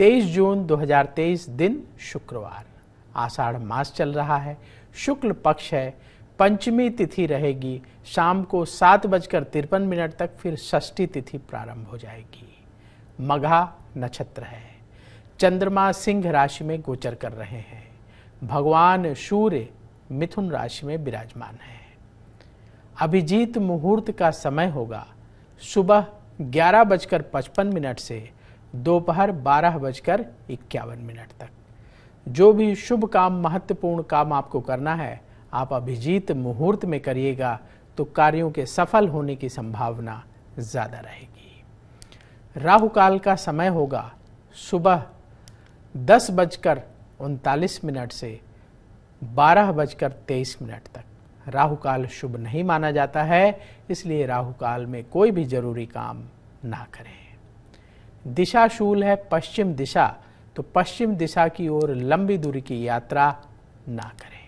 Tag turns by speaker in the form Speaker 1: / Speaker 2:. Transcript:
Speaker 1: तेईस जून 2023 दिन शुक्रवार आषाढ़ मास चल रहा है शुक्ल पक्ष है पंचमी तिथि रहेगी शाम को सात बजकर तिरपन मिनट तक फिर षष्ठी तिथि प्रारंभ हो जाएगी मघा नक्षत्र है चंद्रमा सिंह राशि में गोचर कर रहे हैं भगवान सूर्य मिथुन राशि में विराजमान है अभिजीत मुहूर्त का समय होगा सुबह ग्यारह बजकर पचपन मिनट से दोपहर बारह बजकर इक्यावन मिनट तक जो भी शुभ काम महत्वपूर्ण काम आपको करना है आप अभिजीत मुहूर्त में करिएगा तो कार्यों के सफल होने की संभावना ज़्यादा रहेगी राहु काल का समय होगा सुबह दस बजकर उनतालीस मिनट से बारह बजकर तेईस मिनट तक राहु काल शुभ नहीं माना जाता है इसलिए राहु काल में कोई भी जरूरी काम ना करें दिशाशूल है पश्चिम दिशा तो पश्चिम दिशा की ओर लंबी दूरी की यात्रा ना करें